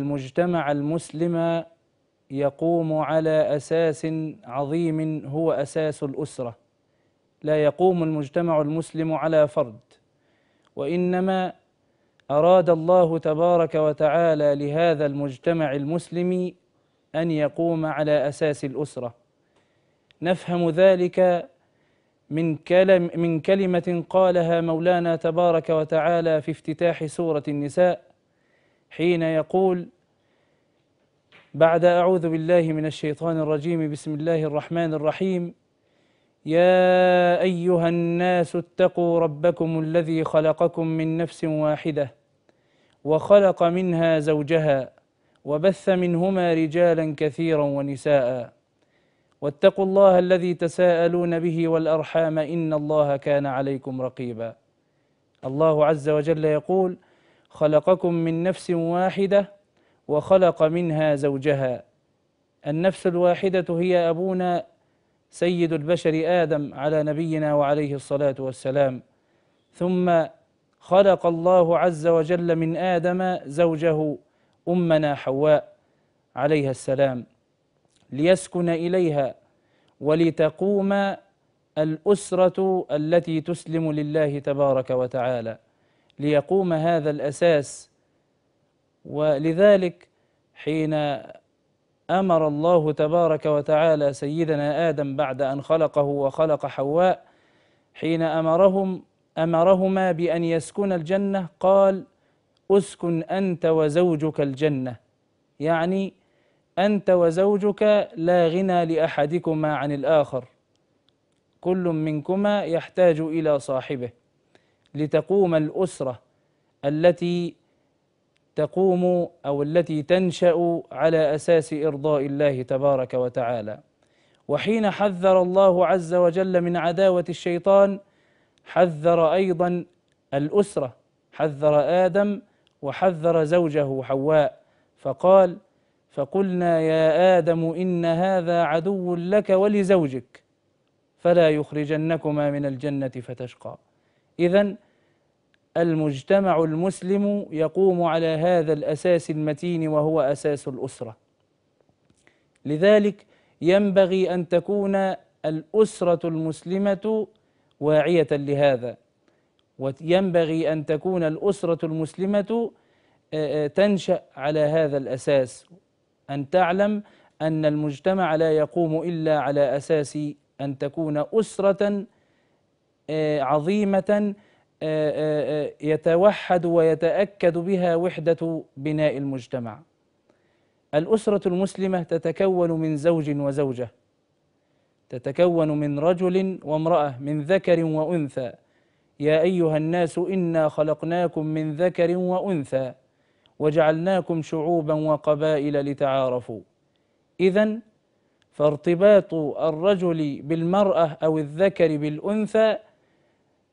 المجتمع المسلم يقوم على أساس عظيم هو أساس الأسرة لا يقوم المجتمع المسلم على فرد وإنما أراد الله تبارك وتعالى لهذا المجتمع المسلم أن يقوم على أساس الأسرة نفهم ذلك من كلم من كلمة قالها مولانا تبارك وتعالى في افتتاح سورة النساء حين يقول بعد أعوذ بالله من الشيطان الرجيم بسم الله الرحمن الرحيم يا أيها الناس اتقوا ربكم الذي خلقكم من نفس واحدة وخلق منها زوجها وبث منهما رجالا كثيرا ونساء واتقوا الله الذي تساءلون به والأرحام إن الله كان عليكم رقيبا الله عز وجل يقول خلقكم من نفس واحدة وخلق منها زوجها النفس الواحدة هي أبونا سيد البشر آدم على نبينا وعليه الصلاة والسلام ثم خلق الله عز وجل من آدم زوجه أمنا حواء عليها السلام ليسكن إليها ولتقوم الأسرة التي تسلم لله تبارك وتعالى ليقوم هذا الأساس ولذلك حين أمر الله تبارك وتعالى سيدنا آدم بعد أن خلقه وخلق حواء حين أمرهم أمرهما بأن يسكن الجنة قال اسكن أنت وزوجك الجنة يعني أنت وزوجك لا غنى لأحدكما عن الآخر كل منكما يحتاج إلى صاحبه لتقوم الاسره التي تقوم او التي تنشا على اساس ارضاء الله تبارك وتعالى وحين حذر الله عز وجل من عداوه الشيطان حذر ايضا الاسره حذر ادم وحذر زوجه حواء فقال فقلنا يا ادم ان هذا عدو لك ولزوجك فلا يخرجنكما من الجنه فتشقى إذا المجتمع المسلم يقوم على هذا الأساس المتين وهو أساس الأسرة لذلك ينبغي أن تكون الأسرة المسلمة واعية لهذا وينبغي أن تكون الأسرة المسلمة آه، آه، تنشأ على هذا الأساس أن تعلم أن المجتمع لا يقوم إلا على أساس أن تكون أسرة آه، عظيمة آه، آه، يتوحد ويتأكد بها وحدة بناء المجتمع الأسرة المسلمة تتكون من زوج وزوجة تتكون من رجل وامرأة من ذكر وأنثى يا أيها الناس إنا خلقناكم من ذكر وأنثى وجعلناكم شعوبا وقبائل لتعارفوا إذا فارتباط الرجل بالمرأة أو الذكر بالأنثى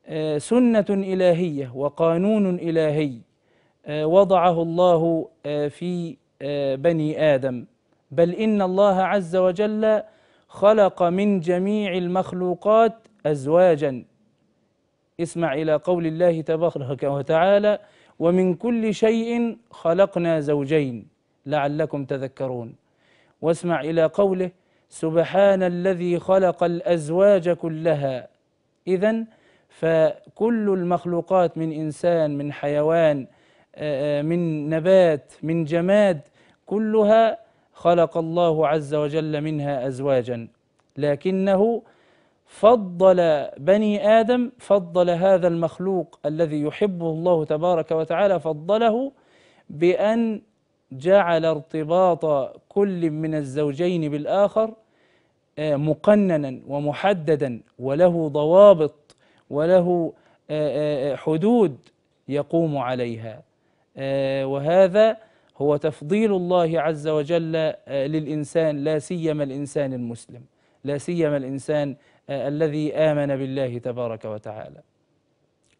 آه، سنة إلهية وقانون إلهي آه، وضعه الله آه، في بني آدم بل إن الله عز وجل خلق من جميع المخلوقات أزواجا اسمع إلى قول الله تبارك وتعالى ومن كل شيء خلقنا زوجين لعلكم تذكرون واسمع إلى قوله سبحان الذي خلق الأزواج كلها إذا فكل المخلوقات من انسان من حيوان آه، آه، من نبات من جماد كلها خلق الله عز وجل منها ازواجا لكنه فضل بني ادم فضل هذا المخلوق الذي يحبه الله تبارك وتعالى فضله بان جعل ارتباط كل من الزوجين بالاخر آه، مقننا ومحددا وله ضوابط وله آه، آه، آه، حدود يقوم عليها وهذا هو تفضيل الله عز وجل للإنسان لا سيما الإنسان المسلم لا سيما الإنسان الذي آمن بالله تبارك وتعالى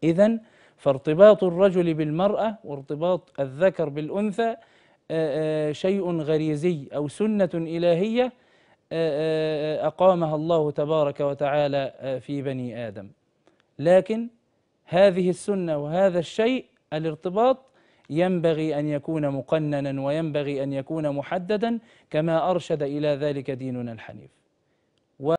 إذا فارتباط الرجل بالمرأة وارتباط الذكر بالأنثى شيء غريزي أو سنة إلهية أقامها الله تبارك وتعالى في بني آدم لكن هذه السنة وهذا الشيء الارتباط ينبغي أن يكون مقننا وينبغي أن يكون محددا كما أرشد إلى ذلك ديننا الحنيف